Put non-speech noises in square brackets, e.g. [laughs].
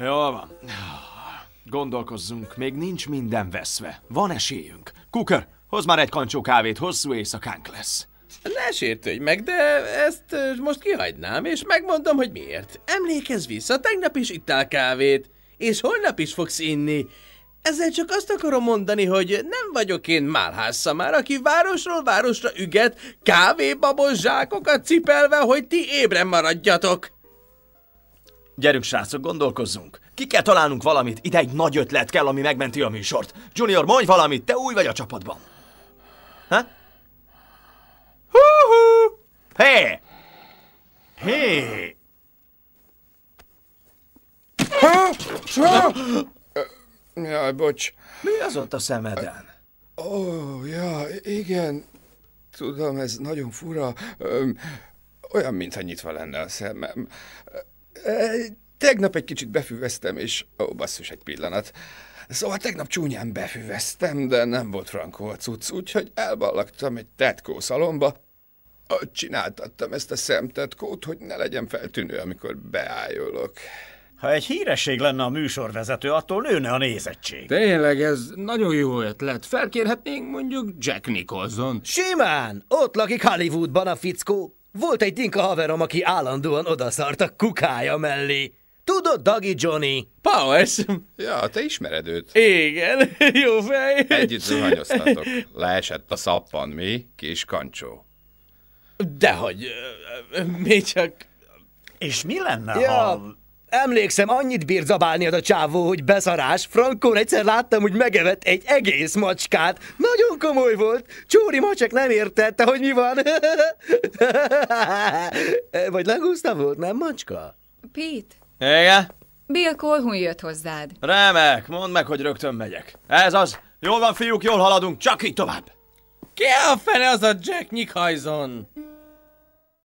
Jól van. Gondolkozzunk, még nincs minden veszve. Van esélyünk. Kuker, hozd már egy kancsó kávét, hosszú éjszakánk lesz. Ne sértődj meg, de ezt most kihagynám, és megmondom, hogy miért. Emlékezz vissza, tegnap is ittál kávét, és holnap is fogsz inni. Ezzel csak azt akarom mondani, hogy nem vagyok én Málhász Szamár, aki városról városra üget, kávébabos zsákokat cipelve, hogy ti ébren maradjatok. Gyerünk, srácok, gondolkozzunk. Ki kell találnunk valamit, ide egy nagy ötlet kell, ami megmenti a műsort. Junior, mondj valamit, te új vagy a csapatban. Ha? Hú-hú! Hé! Hé! Jaj, bocs. Mi az ott a szemeden? Ó, oh, ja, igen. Tudom, ez nagyon fura. Olyan, mintha nyitva lenne a szemem. Tegnap egy kicsit befüvesztem, és ó, basszus, egy pillanat. Szóval tegnap csúnyán befüvesztem, de nem volt frankó a cucc, úgyhogy elballagtam egy tetkó szalomba. Csináltattam ezt a szemtetkót, hogy ne legyen feltűnő, amikor beájulok. Ha egy híresség lenne a műsorvezető, attól nőne a nézettség. Tényleg, ez nagyon jó ötlet. Felkérhetnénk mondjuk Jack Nicholson. Simán! Ott lakik Hollywoodban a fickó. Volt egy dinka haverom, aki állandóan odaszart a kukája mellé. Tudod, Dagi Johnny? Powers! Ja, te ismered őt. Igen, [laughs] jó fej. Együtt zuhanyoztatok. Leesett a szappan, mi? Kis kancsó. Dehogy, mi csak... És mi lenne, ja. ha Emlékszem, annyit bír zabálni az a csávó, hogy beszarás. Frankon egyszer láttam, hogy megevett egy egész macskát. Nagyon komoly volt. Csóri macsek nem értette, hogy mi van. [laughs] Vagy legúszta volt, nem macska? Pete. Igen? Bill Colhoun jött hozzád. Remek, mondd meg, hogy rögtön megyek. Ez az. Jól van, fiúk, jól haladunk, csak így tovább. Ki a fene az a Jack Nicholson?